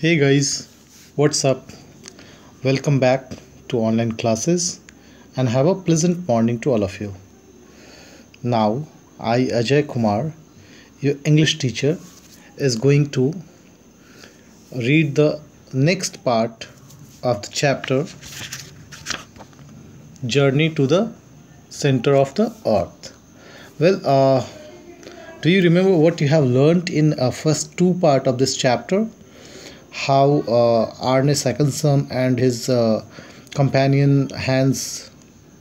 hey guys what's up welcome back to online classes and have a pleasant morning to all of you now i ajay kumar your english teacher is going to read the next part of the chapter journey to the center of the earth well uh, do you remember what you have learned in uh, first two part of this chapter how uh, Arne Sakensum and his uh, companion Hans,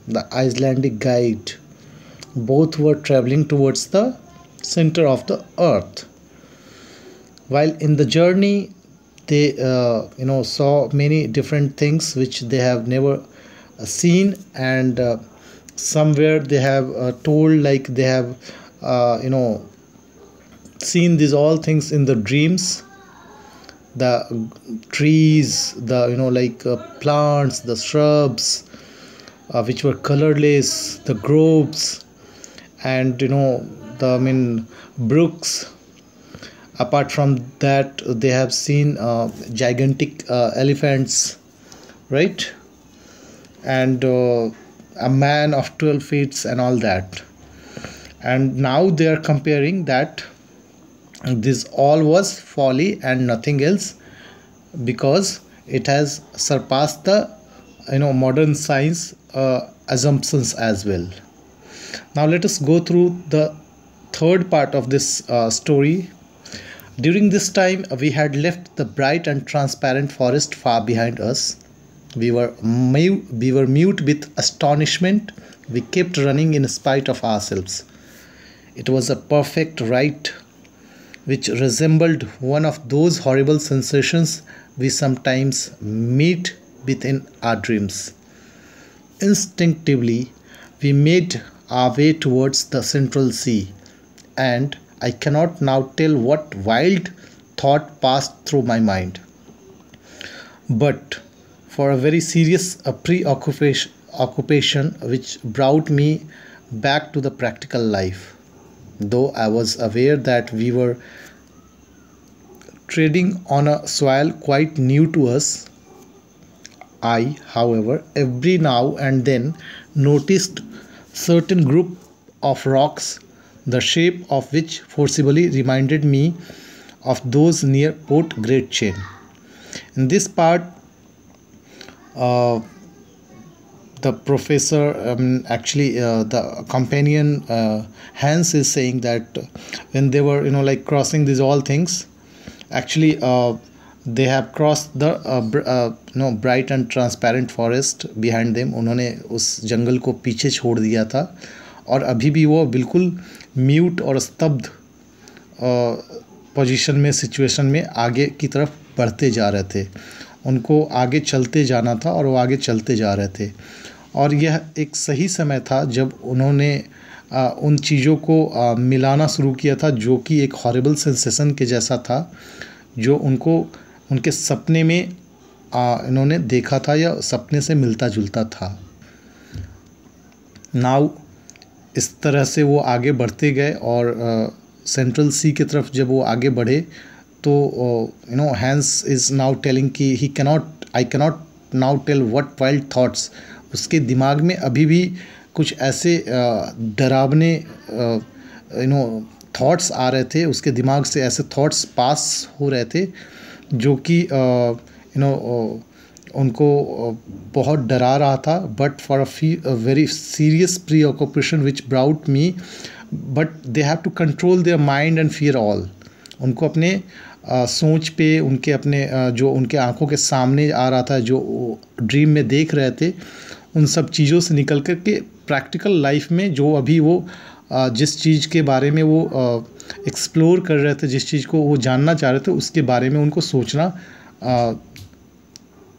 the Icelandic guide, both were traveling towards the center of the earth. While in the journey, they uh, you know saw many different things which they have never uh, seen, and uh, somewhere they have uh, told like they have you know seen these all things in the dreams the trees the you know like uh, plants the shrubs uh, which were colorless the groves and you know the i mean brooks apart from that they have seen uh, gigantic uh, elephants right and uh, a man of 12 feet and all that and now they are comparing that this all was folly and nothing else because it has surpassed the you know modern science uh, assumptions as well now let us go through the third part of this uh, story during this time we had left the bright and transparent forest far behind us we were mute, we were mute with astonishment we kept running in spite of ourselves it was a perfect right which resembled one of those horrible sensations we sometimes meet with in our dreams. Instinctively, we made our way towards the Central Sea, and I cannot now tell what wild thought passed through my mind. But for a very serious preoccupation which brought me back to the practical life though I was aware that we were trading on a soil quite new to us. I, however, every now and then noticed certain group of rocks, the shape of which forcibly reminded me of those near Port Great Chain. In this part, uh, the professor um, actually uh, the companion uh, Hans is saying that when they were you know like crossing these all things actually uh, they have crossed the uh, br- uh, no bright and transparent forest behind them उन्होंने उस जंगल को पीछे छोड़ दिया था और अभी भी वो बिल्कुल म्यूट और स्तब्ध पोजीशन में सिचुएशन में आगे की तरफ बढ़ते जा रहे थे उनको आगे चलते जाना था और वो आगे चलते जा रहे थे और यह एक सही समय था जब उन्होंने आ, उन चीज़ों को आ, मिलाना शुरू किया था जो कि एक हॉरेबल सेंसेशन के जैसा था जो उनको उनके सपने में आ, इन्होंने देखा था या सपने से मिलता जुलता था नाव इस तरह से वो आगे बढ़ते गए और सेंट्रल सी की तरफ जब वो आगे बढ़े तो you know Hans is now telling कि he cannot I cannot now tell what wild thoughts उसके दिमाग में अभी भी कुछ ऐसे डरावने यू नो थॉट्स आ रहे थे उसके दिमाग से ऐसे थॉट्स पास हो रहे थे जो कि यू नो उनको बहुत डरा रहा था but for a very serious preoccupation which brought me but they have to control their mind and fear all उनको अपने आ, सोच पे उनके अपने आ, जो उनके आंखों के सामने आ रहा था जो ड्रीम में देख रहे थे उन सब चीज़ों से निकल कर के प्रैक्टिकल लाइफ में जो अभी वो जिस चीज़ के बारे में वो एक्सप्लोर कर रहे थे जिस चीज़ को वो जानना चाह रहे थे उसके बारे में उनको सोचना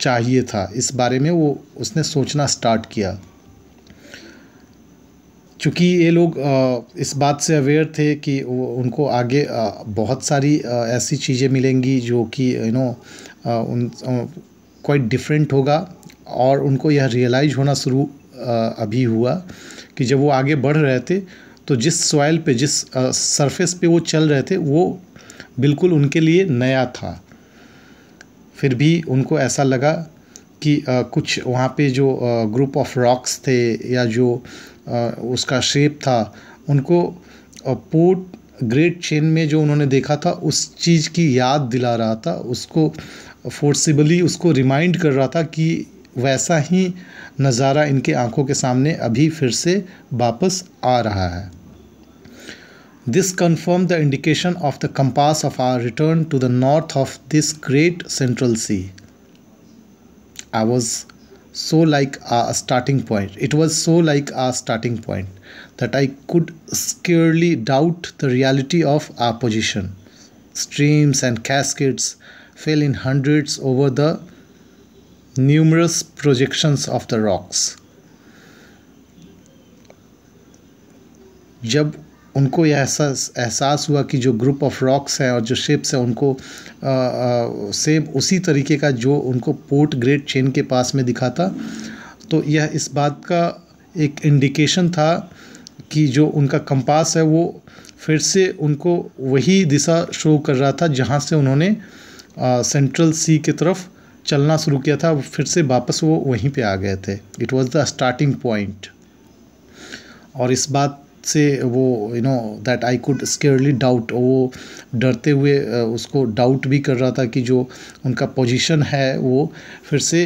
चाहिए था इस बारे में वो उसने सोचना स्टार्ट किया चूँकि ये लोग इस बात से अवेयर थे कि उनको आगे बहुत सारी ऐसी चीज़ें मिलेंगी जो कि यू नो उन क्वाइट डिफरेंट होगा और उनको यह रियलाइज होना शुरू अभी हुआ कि जब वो आगे बढ़ रहे थे तो जिस सॉइल पे जिस सरफेस पे वो चल रहे थे वो बिल्कुल उनके लिए नया था फिर भी उनको ऐसा लगा कि आ, कुछ वहाँ पे जो ग्रुप ऑफ रॉक्स थे या जो आ, उसका शेप था उनको पोर्ट ग्रेट चेन में जो उन्होंने देखा था उस चीज़ की याद दिला रहा था उसको फोर्सिबली उसको रिमाइंड कर रहा था कि वैसा ही नज़ारा इनके आंखों के सामने अभी फिर से वापस आ रहा है this confirm the indication of the compass of our return to the north of this great central sea I was so like a starting point it was so like a starting point that I could scarcely doubt the reality of our position streams and cascades fell in hundreds over the numerous projections of the rocks. जब उनको यह एहसास एहसास हुआ कि जो group of rocks हैं और जो शेप्स हैं उनको सेम उसी तरीके का जो उनको पोर्ट ग्रेट चेन के पास में दिखा था तो यह इस बात का एक इंडिकेशन था कि जो उनका कंपास है वो फिर से उनको वही दिशा शो कर रहा था जहाँ से उन्होंने आ, सेंट्रल सी की तरफ चलना शुरू किया था फिर से वापस वो वहीं पे आ गए थे it was the starting point और इस बात से वो you know that I could scarcely doubt वो डरते हुए उसको डाउट भी कर रहा था कि जो उनका पोजीशन है वो फिर से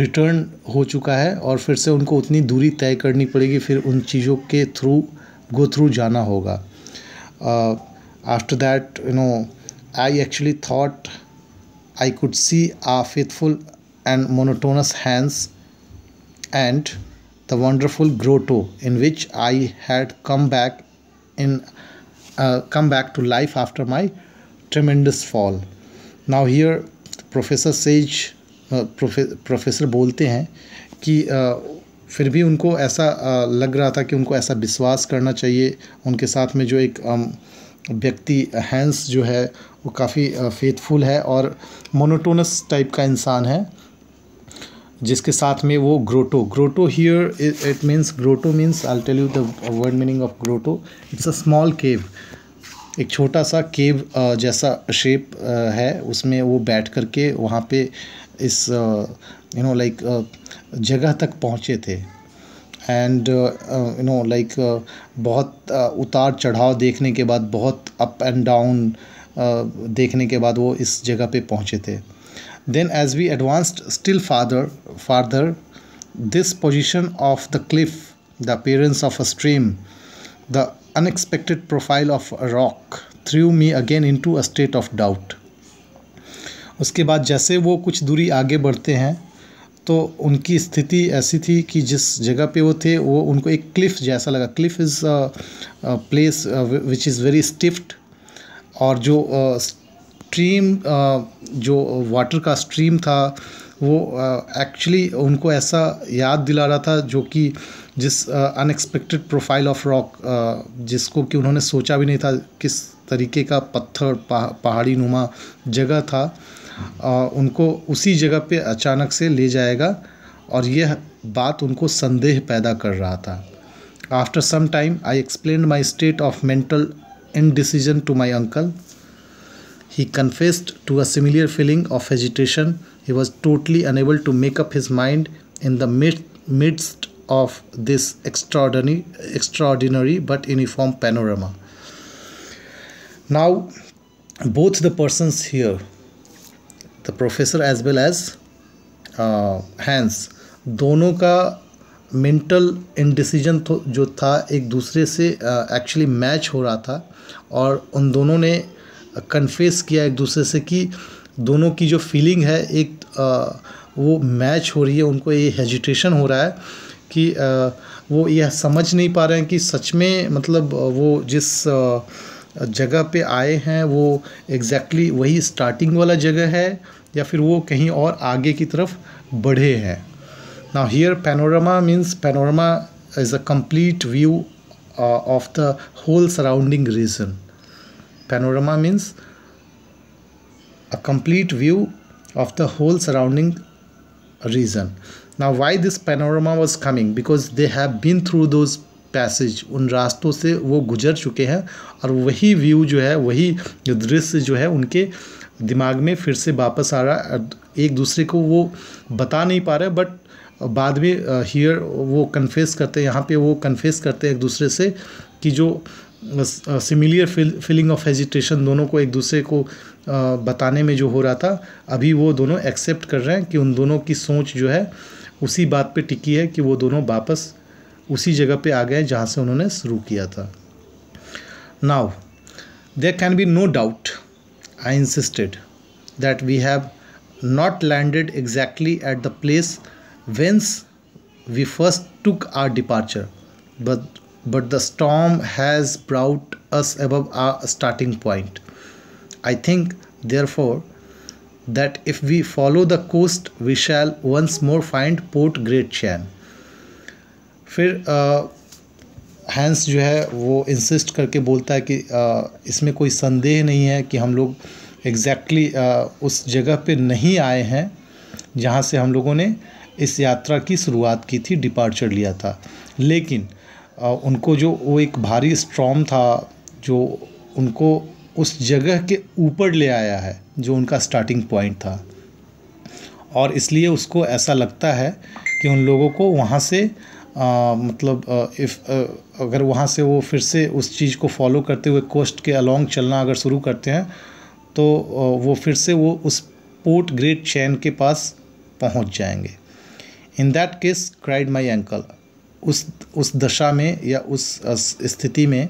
रिटर्न हो चुका है और फिर से उनको उतनी दूरी तय करनी पड़ेगी फिर उन चीज़ों के थ्रू गो थ्रू जाना होगा after that you know I actually thought I could see our faithful and monotonous hands and the wonderful grotto in which I had come back in uh, come back to life after my tremendous fall. Now here Professor Sage uh, Sage Professor बोलते हैं कि फिर भी उनको ऐसा लग रहा था कि उनको ऐसा विश्वास करना चाहिए उनके साथ में जो एक व्यक्ति हैंस जो है वो काफ़ी फेथफुल है और मोनोटोनस टाइप का इंसान है जिसके साथ में वो grotto grotto here it means grotto means I tell you the word meaning of grotto it's a small cave एक छोटा सा केव जैसा शेप है उसमें वो बैठ करके वहाँ पे इस यू नो लाइक जगह तक पहुँचे थे एंड यू नो लाइक बहुत uh, उतार चढ़ाव देखने के बाद बहुत अप एंड डाउन देखने के बाद वो इस जगह पे पहुँचे थे then as we advanced still farther farther this position of the cliff the appearance of a stream the profile of a rock threw me again into a state of doubt उसके बाद जैसे वो कुछ दूरी आगे बढ़ते हैं तो उनकी स्थिति ऐसी थी कि जिस जगह पे वो थे वो उनको एक क्लिफ़ जैसा लगा cliff is place which is very stiff और जो स्ट्रीम जो वाटर का स्ट्रीम था वो एक्चुअली उनको ऐसा याद दिला रहा था जो कि जिस अनएक्सपेक्टेड प्रोफाइल ऑफ रॉक जिसको कि उन्होंने सोचा भी नहीं था किस तरीके का पत्थर पहाड़ी नुमा जगह था आ, उनको उसी जगह पे अचानक से ले जाएगा और यह बात उनको संदेह पैदा कर रहा था after some time I explain my state of mental indecision to my uncle. He confessed to a similar feeling of agitation. He was totally unable to make up his mind in the midst of this extraordinary, extraordinary but uniform panorama. Now, both the persons here, the professor as well as uh, Hans, दोनों का mental indecision तो जो था एक दूसरे से actually match हो रहा था और उन दोनों ने कन्फेस किया एक दूसरे से कि दोनों की जो फीलिंग है एक uh, वो मैच हो रही है उनको ये हेजिटेशन हो रहा है कि uh, वो यह समझ नहीं पा रहे हैं कि सच में मतलब वो जिस uh, जगह पे आए हैं वो एग्जैक्टली exactly वही स्टार्टिंग वाला जगह है या फिर वो कहीं और आगे की तरफ बढ़े हैं Now here panorama means panorama is a complete view uh, of the whole surrounding region. Panorama means a complete view of the whole surrounding region. Now why this panorama was coming? Because they have been through those passage उन रास्तों से वो गुजर चुके हैं और वही view जो है वही दृश्य जो है उनके दिमाग में फिर से वापस आ रहा है एक दूसरे को वो बता नहीं पा रहे बट और बाद में हियर वो कन्फेस करते हैं यहाँ पे वो कन्फेस करते हैं एक दूसरे से कि जो सिमिलियर फीलिंग ऑफ हेजिटेशन दोनों को एक दूसरे को बताने में जो हो रहा था अभी वो दोनों एक्सेप्ट कर रहे हैं कि उन दोनों की सोच जो है उसी बात पे टिकी है कि वो दोनों वापस उसी जगह पे आ गए जहाँ से उन्होंने शुरू किया था now there can be no doubt I insisted that we have not landed exactly at the place whence we first took our departure but but the storm has brought us above a starting point I think therefore that if we follow the coast we shall once more find port Gretchen फिर Hans जो है वो insist करके बोलता है कि इसमें कोई संदेह नहीं है कि हम लोग एग्जैक्टली उस जगह पर नहीं आए हैं जहाँ से हम लोगों ने uh, इस यात्रा की शुरुआत की थी डिपार्चर लिया था लेकिन उनको जो वो एक भारी स्ट्रॉम था जो उनको उस जगह के ऊपर ले आया है जो उनका स्टार्टिंग पॉइंट था और इसलिए उसको ऐसा लगता है कि उन लोगों को वहाँ से आ, मतलब आ, इफ आ, अगर वहाँ से वो फिर से उस चीज़ को फॉलो करते हुए कोस्ट के अलोंग चलना अगर शुरू करते हैं तो आ, वो फिर से वो उस पोर्ट ग्रेट चैन के पास पहुँच जाएंगे in that case cried my uncle उस उस दशा में या उस स्थिति में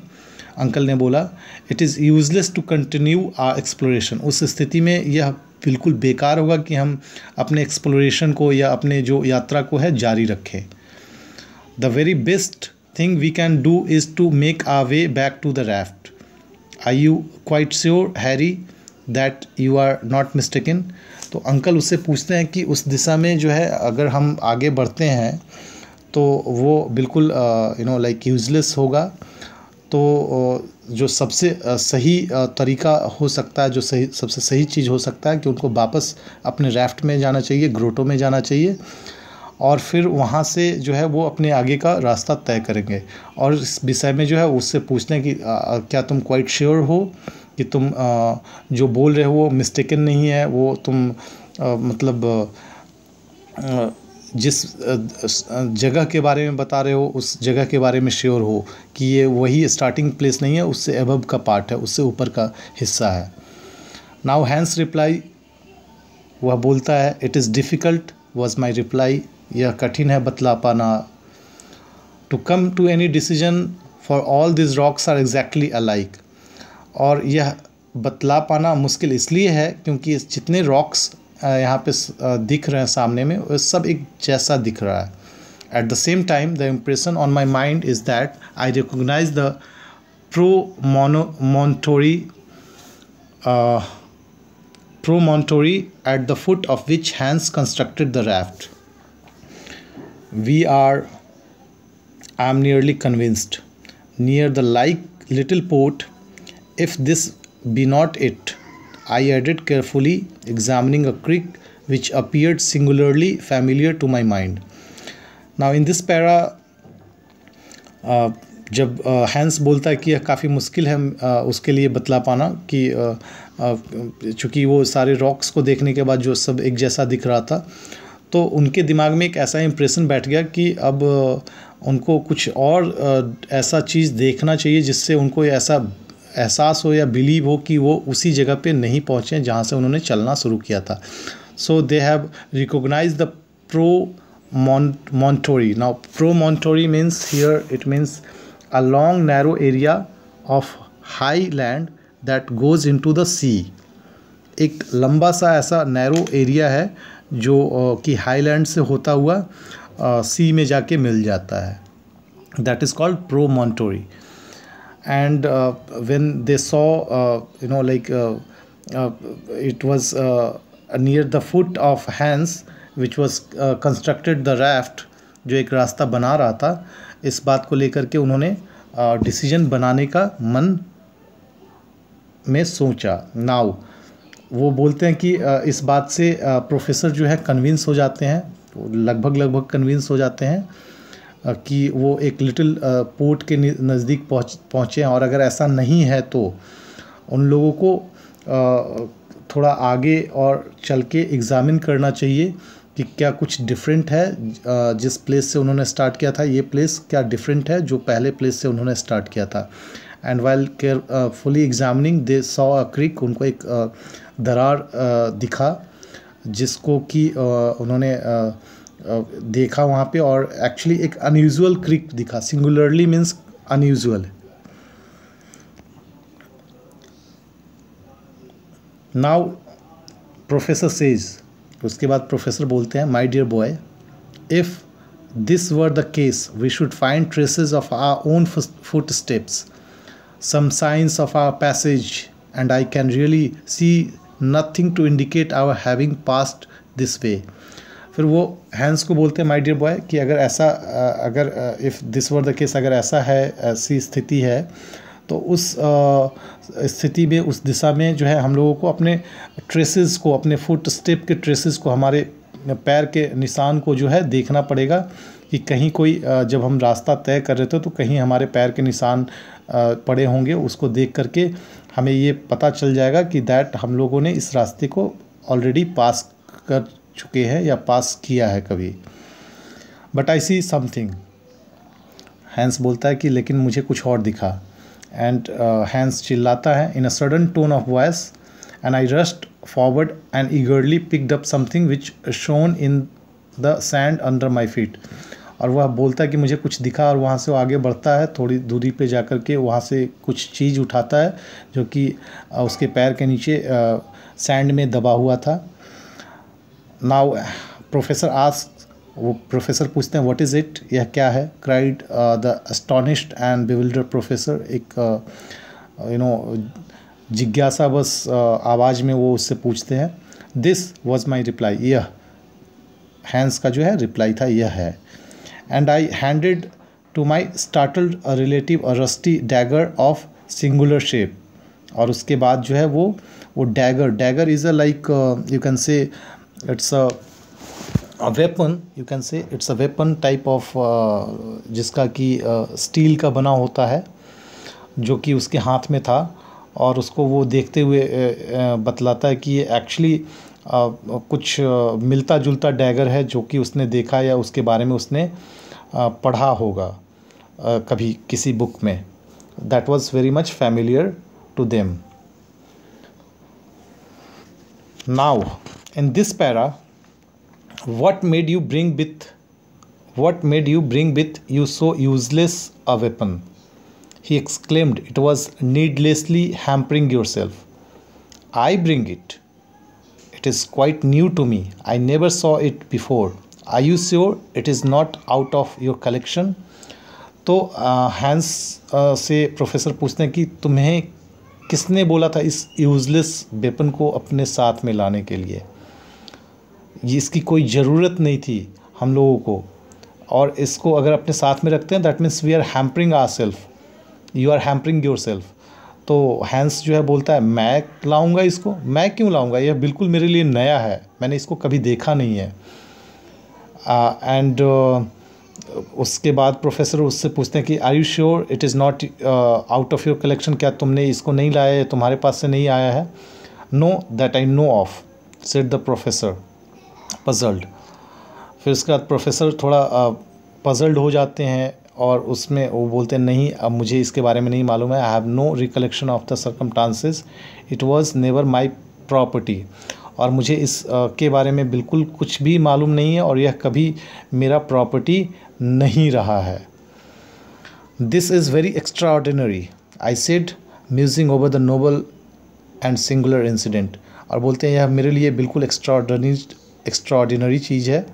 अंकल ने बोला it is useless to continue a exploration उस स्थिति में यह बिल्कुल बेकार होगा कि हम अपने एक्सप्लोरेशन को या अपने जो यात्रा को है जारी रखें the very best thing we can do is to make a way back to the raft I you quite sure Harry that you are not mistaken तो अंकल उससे पूछते हैं कि उस दिशा में जो है अगर हम आगे बढ़ते हैं तो वो बिल्कुल यू नो लाइक यूजलेस होगा तो जो सबसे सही तरीका हो सकता है जो सही सबसे सही चीज़ हो सकता है कि उनको वापस अपने रैफ्ट में जाना चाहिए ग्रोटो में जाना चाहिए और फिर वहाँ से जो है वो अपने आगे का रास्ता तय करेंगे और इस विषय में जो है उससे पूछते हैं कि आ, क्या तुम क्वाइट श्योर हो कि तुम जो बोल रहे हो वो मिस्टेकन नहीं है वो तुम मतलब जिस जगह के बारे में बता रहे हो उस जगह के बारे में श्योर हो कि ये वही स्टार्टिंग प्लेस नहीं है उससे अबब का पार्ट है उससे ऊपर का हिस्सा है नाउ हैंस रिप्लाई वह बोलता है it is difficult was my reply यह कठिन है बतला पाना to come to any decision for all this rocks are exactly alike और यह बतला पाना मुश्किल इसलिए है क्योंकि जितने रॉक्स यहाँ पे दिख रहे हैं सामने में वह सब एक जैसा दिख रहा है at the same time the impression on my mind is that I recognise the promontory pro montori at the foot of which Hans constructed the raft. We are, I am nearly convinced, near the like little If this be not it, I added carefully, examining a creek which appeared singularly familiar to my mind. Now, in this para, uh, जब Hans uh, बोलता है कि यह काफ़ी मुश्किल है uh, उसके लिए बतला पाना कि uh, चूँकि वो सारे रॉक्स को देखने के बाद जो सब एक जैसा दिख रहा था तो उनके दिमाग में एक ऐसा इम्प्रेशन बैठ गया कि अब उनको कुछ और ऐसा चीज़ देखना चाहिए जिससे उनको ऐसा एहसास हो या बिलीव हो कि वो उसी जगह पे नहीं पहुँचे जहाँ से उन्होंने चलना शुरू किया था so they have recognise the promontory now promontory means here it means a long narrow area of high land that goes into the sea एक लंबा सा ऐसा नैरो एरिया है जो कि हाई लैंड से होता हुआ सी में जाके मिल जाता है that is called promontory and uh, when they saw uh, you know like uh, uh, it was near the foot of Hans which was constructed the raft जो एक रास्ता बना रहा था इस बात को लेकर के उन्होंने डिसीजन बनाने का मन में सोचा नाउ वो बोलते हैं कि इस बात से प्रोफेसर जो है कन्विंस हो जाते हैं लगभग लगभग कन्विंस हो जाते हैं कि वो एक लिटिल पोर्ट के नज़दीक पहुँच पहुँचें और अगर ऐसा नहीं है तो उन लोगों को थोड़ा आगे और चल के एग्ज़ामिन करना चाहिए कि क्या कुछ डिफरेंट है जिस प्लेस से उन्होंने स्टार्ट किया था ये प्लेस क्या डिफरेंट है जो पहले प्लेस से उन्होंने स्टार्ट किया था and while carefully examining they saw a crack उनको एक दरार दिखा जिसको कि उन्होंने देखा वहाँ पे और एक्चुअली एक अनयूजुअल क्रिक दिखा singularly means unusual now professor says उसके बाद प्रोफेसर बोलते हैं my dear boy if this were the case we should find traces of our own footsteps some signs of our passage and I can really see nothing to indicate our having passed this way फिर वो hence को बोलते हैं my dear boy कि अगर ऐसा अगर if this were the case अगर ऐसा है ऐसी स्थिति है तो उस स्थिति में उस दिशा में जो है हम लोगों को अपने ट्रेसेस को अपने फुट स्टेप के ट्रेसेस को हमारे पैर के निशान को जो है देखना पड़ेगा कि कहीं कोई जब हम रास्ता तय कर रहे थे तो कहीं हमारे पैर के निशान पड़े होंगे उसको देख करके हमें ये पता चल जाएगा कि दैट हम लोगों ने इस रास्ते को ऑलरेडी पास कर चुके हैं या पास किया है कभी but I see something Hans बोलता है कि लेकिन मुझे कुछ और दिखा एंड हैंस uh, चिल्लाता है in a sudden tone of voice and I rushed forward and eagerly picked up something which shone in the sand under my feet और वह बोलता है कि मुझे कुछ दिखा और वहाँ से वो आगे बढ़ता है थोड़ी दूरी पे जाकर के वहाँ से कुछ चीज़ उठाता है जो कि uh, उसके पैर के नीचे सैंड uh, में दबा हुआ था नाउ प्रोफेसर आस्क वो प्रोफेसर पूछते हैं व्हाट इज़ इट यह क्या है cried the astonished and bewildered professor एक यू uh, नो जिज्ञासा बस uh, आवाज़ में वो उससे पूछते हैं दिस वॉज माई रिप्लाई यह हैंस का जो है रिप्लाई था यह है and I handed to my startled relative a rusty dagger of singular shape और उसके बाद जो है वो वो dagger dagger is a like you can say it's a a weapon you can say it's a weapon type of जिसका कि steel uh, का बना होता है जो कि उसके हाथ में था और उसको वो देखते हुए uh, uh, बतलाता है कि ये एक्चुअली uh, कुछ मिलता जुलता डैगर है जो कि उसने देखा या उसके बारे में उसने पढ़ा होगा कभी किसी बुक में that was very much familiar to them now in this para what made you bring with what made you bring with you so useless a weapon he exclaimed it was needlessly hampering yourself i bring it it is quite new to me i never saw it before are you sure it is not out of your collection तो Hans से professor पूछते हैं कि तुम्हें किसने बोला था इस यूजलेस वेपन को अपने साथ में लाने के लिए इसकी कोई ज़रूरत नहीं थी हम लोगों को और इसको अगर अपने साथ में रखते हैं that means we are hampering ourself you are hampering yourself तो हैंस जो है बोलता है मैं लाऊंगा इसको मैं क्यों लाऊंगा यह बिल्कुल मेरे लिए नया है मैंने इसको कभी देखा नहीं है एंड uh, uh, उसके बाद प्रोफेसर उससे पूछते हैं कि are you sure it is not out of your collection क्या तुमने इसको नहीं लाया है तुम्हारे पास से नहीं आया है no that I know of said the professor puzzled फिर उसके बाद प्रोफेसर थोड़ा पजल्ड हो जाते हैं और उसमें वो बोलते हैं नहीं अब मुझे इसके बारे में नहीं मालूम है I have no recollection of the टांसेस it was never my property और मुझे इस के बारे में बिल्कुल कुछ भी मालूम नहीं है और यह कभी मेरा प्रॉपर्टी नहीं रहा है this is very extraordinary I said musing over the novel and singular incident और बोलते हैं यह मेरे लिए बिल्कुल एक्स्ट्रा एक्स्ट्राऑर्डिनरी चीज़ है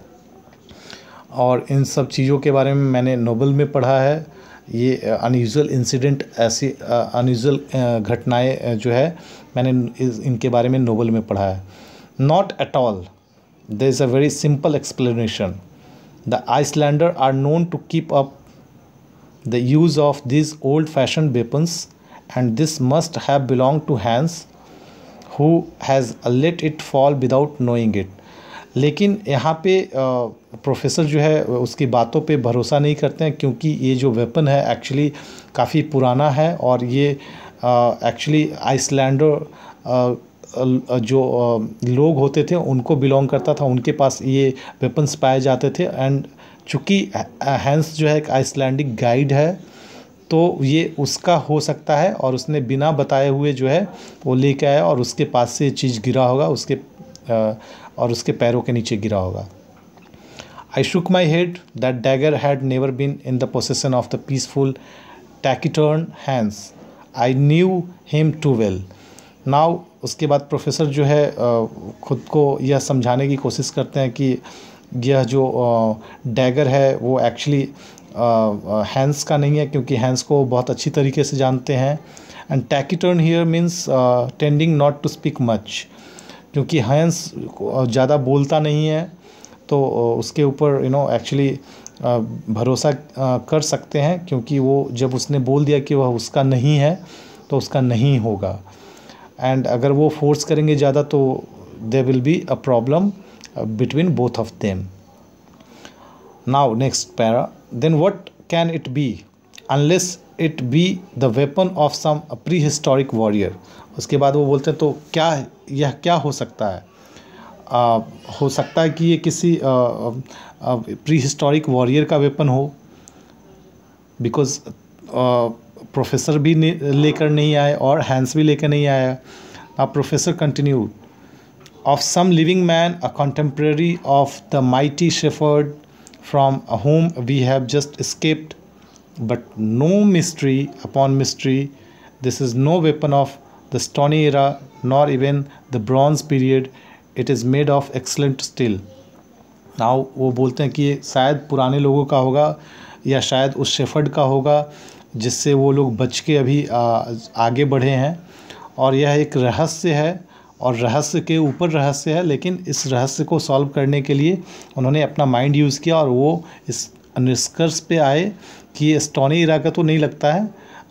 और इन सब चीज़ों के बारे में मैंने नोबल में पढ़ा है ये अनयूजल इंसिडेंट ऐसी अनयूजल घटनाएं जो है मैंने इनके बारे में नोबल में पढ़ा है not at all the is a very simple explanation the Icelander are known to keep up the use of this old fashion weapons and this must have belong to Hans who has let it fall without knowing it लेकिन यहाँ पे professor जो है उसकी बातों पे भरोसा नहीं करते हैं क्योंकि ये जो वेपन है एक्चुअली काफ़ी पुराना है और ये एक्चुअली आइसलैंडर जो लोग होते थे उनको बिलोंग करता था उनके पास ये वेपन्स पाए जाते थे एंड चूँकि हैंस जो है एक आइसलैंडिक गाइड है तो ये उसका हो सकता है और उसने बिना बताए हुए जो है वो लेके आया और उसके पास से चीज़ गिरा होगा उसके और उसके पैरों के नीचे गिरा होगा I shook my head that dagger had never been in the possession of the peaceful taciturn Hans I knew him too well now उसके बाद प्रोफेसर जो है ख़ुद को यह समझाने की कोशिश करते हैं कि यह जो डैगर है वो एक्चुअली हैंस का नहीं है क्योंकि हैंस को बहुत अच्छी तरीके से जानते हैं and taciturn here means tending not to speak much क्योंकि हैंस ज़्यादा बोलता नहीं है तो उसके ऊपर यू नो एक्चुअली भरोसा कर सकते हैं क्योंकि वो जब उसने बोल दिया कि वह उसका नहीं है तो उसका नहीं होगा एंड अगर वो फोर्स करेंगे ज़्यादा तो they will be a problem between both of them now next para then what can it be unless it be the weapon of some prehistoric warrior उसके बाद वो बोलते हैं तो क्या यह क्या हो सकता है आ, हो सकता है कि ये किसी प्री हिस्टोरिक वॉरियर का वेपन हो बिकॉज प्रोफेसर भी लेकर नहीं आए और हैंड्स भी लेकर नहीं आया ना professor continue of some living man a contemporary of the mighty shepherd a whom we have just escaped but no mystery upon mystery this is no weapon of the Stony era, nor even the Bronze period. It is made of excellent steel. now wo bolte hain ki ये शायद पुराने लोगों का होगा या शायद उस shepherd का होगा जिससे वो लोग बच abhi aage badhe hain aur yah ek rahasya hai और रहस्य के ऊपर रहस्य है लेकिन इस रहस्य को सॉल्व करने के लिए उन्होंने अपना माइंड यूज़ किया और वो इस निष्कर्ष पे आए कि ये स्टोनी इरा का तो नहीं लगता है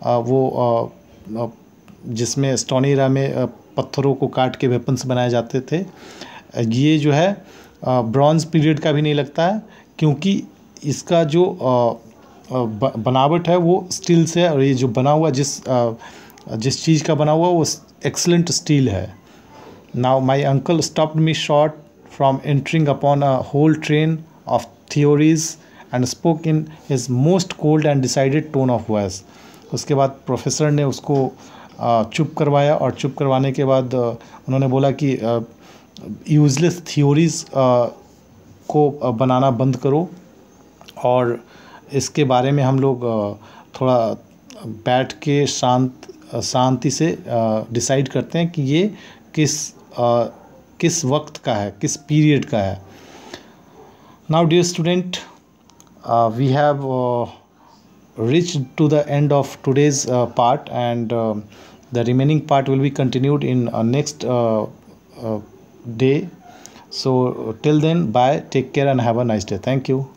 आ, वो जिसमें स्टोनी में पत्थरों को काट के वेपन्स बनाए जाते थे ये जो है ब्रॉन्ज पीरियड का भी नहीं लगता है क्योंकि इसका जो बनावट है वो स्टील से और ये जो बना हुआ जिस जिस चीज़ का बना हुआ वो एक्सलेंट स्टील है now my uncle stop me short from entering upon a whole train of theories and spoke in his most cold and decided tone of voice उसके बाद प्रोफेसर ने उसको चुप करवाया और चुप करवाने के बाद उन्होंने बोला कि यूजलेस थियोरीज़ को बनाना बंद करो और इसके बारे में हम लोग थोड़ा बैठ के शांत शांति से डिसाइड करते हैं कि ये किस किस वक्त का है किस पीरियड का है now dear student we have reached to the end of today's uh, part and um, the remaining part will be continued in uh, next uh, uh, day so till then bye take care and have a nice day thank you